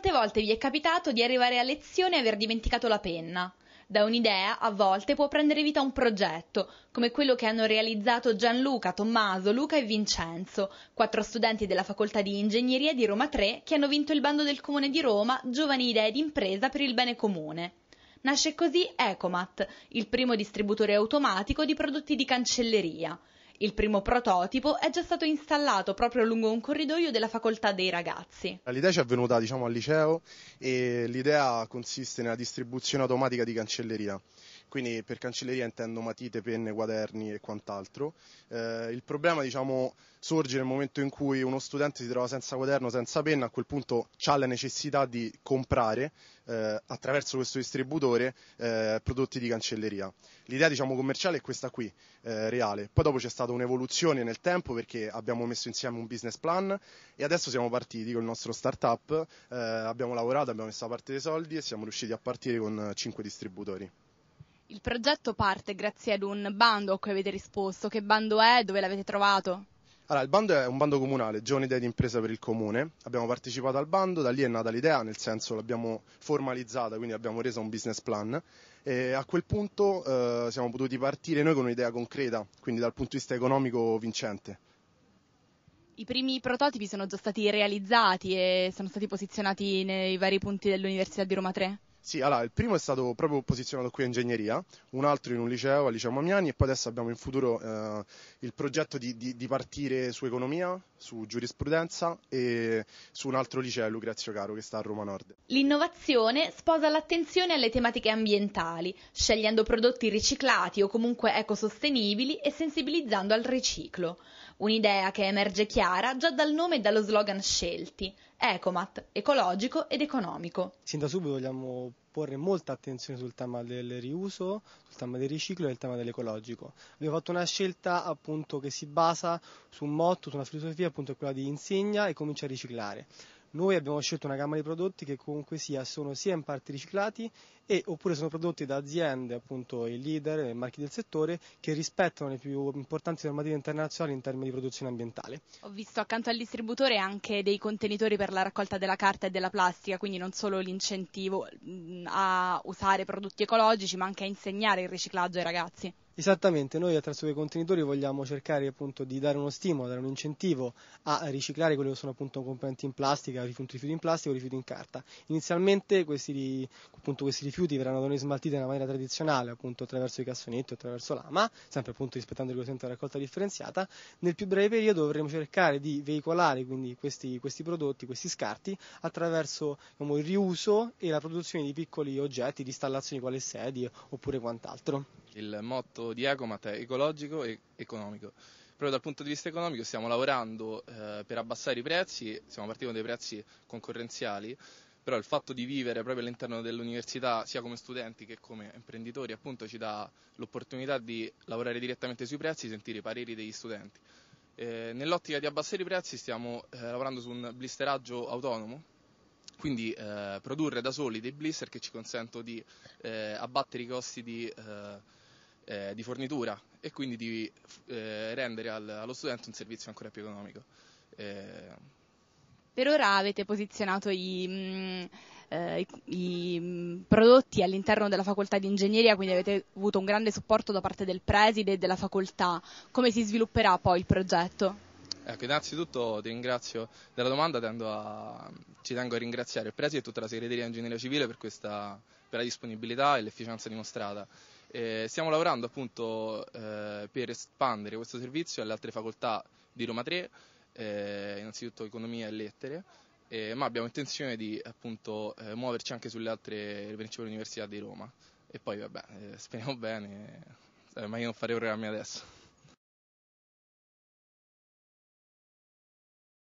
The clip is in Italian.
Quante volte vi è capitato di arrivare a lezione e aver dimenticato la penna? Da un'idea a volte può prendere vita un progetto, come quello che hanno realizzato Gianluca, Tommaso, Luca e Vincenzo, quattro studenti della facoltà di ingegneria di Roma 3 che hanno vinto il bando del comune di Roma Giovani idee d'impresa per il bene comune. Nasce così Ecomat, il primo distributore automatico di prodotti di cancelleria. Il primo prototipo è già stato installato proprio lungo un corridoio della facoltà dei ragazzi. L'idea ci è venuta diciamo, al liceo e l'idea consiste nella distribuzione automatica di cancelleria quindi per cancelleria intendo matite, penne, quaderni e quant'altro. Eh, il problema diciamo, sorge nel momento in cui uno studente si trova senza quaderno, senza penna, a quel punto ha la necessità di comprare eh, attraverso questo distributore eh, prodotti di cancelleria. L'idea diciamo, commerciale è questa qui, eh, reale. Poi dopo c'è stata un'evoluzione nel tempo perché abbiamo messo insieme un business plan e adesso siamo partiti con il nostro startup, eh, abbiamo lavorato, abbiamo messo a parte dei soldi e siamo riusciti a partire con cinque distributori. Il progetto parte grazie ad un bando a cui avete risposto. Che bando è? Dove l'avete trovato? Allora, il bando è un bando comunale, Giovani Idee d'Impresa per il Comune. Abbiamo partecipato al bando, da lì è nata l'idea, nel senso l'abbiamo formalizzata, quindi abbiamo reso un business plan. E a quel punto eh, siamo potuti partire noi con un'idea concreta, quindi dal punto di vista economico vincente. I primi prototipi sono già stati realizzati e sono stati posizionati nei vari punti dell'Università di Roma 3? Sì, allora, il primo è stato proprio posizionato qui in ingegneria, un altro in un liceo, al liceo Mamiani, e poi adesso abbiamo in futuro eh, il progetto di, di, di, partire su economia, su giurisprudenza e su un altro liceo, Lucrezio Caro, che sta a Roma Nord. L'innovazione sposa l'attenzione alle tematiche ambientali, scegliendo prodotti riciclati o comunque ecosostenibili e sensibilizzando al riciclo. Un'idea che emerge chiara già dal nome e dallo slogan scelti, Ecomat, ecologico ed economico. Sin da subito vogliamo porre molta attenzione sul tema del riuso, sul tema del riciclo e sul tema dell'ecologico. Abbiamo fatto una scelta appunto, che si basa su un motto, su una filosofia appunto quella di insegna e comincia a riciclare. Noi abbiamo scelto una gamma di prodotti che comunque sia sono sia in parte riciclati e oppure sono prodotti da aziende, appunto i leader, i marchi del settore, che rispettano le più importanti normative internazionali in termini di produzione ambientale. Ho visto accanto al distributore anche dei contenitori per la raccolta della carta e della plastica, quindi non solo l'incentivo mm, a usare prodotti ecologici, ma anche a insegnare il riciclaggio ai ragazzi. Esattamente, noi attraverso i contenitori vogliamo cercare appunto di dare uno stimolo, dare un incentivo a riciclare quelli che sono appunto componenti in plastica, rifiuti in plastica o rifiuti in carta. Inizialmente questi, appunto, questi rifiuti verranno smaltiti nella maniera tradizionale, appunto attraverso i cassonetti o attraverso l'ama, sempre appunto rispettando il regolamento della raccolta differenziata. Nel più breve periodo dovremo cercare di veicolare quindi questi, questi prodotti, questi scarti, attraverso diciamo, il riuso e la produzione di piccoli oggetti, di installazioni quali sedie oppure quant'altro. Il motto di Ecomat è ecologico e economico. Proprio dal punto di vista economico stiamo lavorando eh, per abbassare i prezzi, stiamo partendo dai prezzi concorrenziali, però il fatto di vivere proprio all'interno dell'università sia come studenti che come imprenditori appunto ci dà l'opportunità di lavorare direttamente sui prezzi e sentire i pareri degli studenti. Eh, nell'ottica di abbassare i prezzi stiamo eh, lavorando su un blisteraggio autonomo, quindi eh, produrre da soli dei blister che ci consentono di eh, abbattere i costi di eh, eh, di fornitura e quindi di eh, rendere al, allo studente un servizio ancora più economico. Eh, per ora avete posizionato i, mh, mm, eh, i mm, prodotti all'interno della facoltà di ingegneria, quindi avete avuto un grande supporto da parte del preside e della facoltà. Come si svilupperà poi il progetto? Ecco, innanzitutto ti ringrazio della domanda, a, ci tengo a ringraziare il preside e tutta la segreteria di ingegneria civile per, questa, per la disponibilità e l'efficienza dimostrata. Eh, stiamo lavorando appunto eh, per espandere questo servizio alle altre facoltà di Roma 3, eh, innanzitutto economia e lettere, eh, ma abbiamo intenzione di appunto eh, muoverci anche sulle altre principali università di Roma. E poi vabbè, eh, speriamo bene, ma io non farei programmi adesso.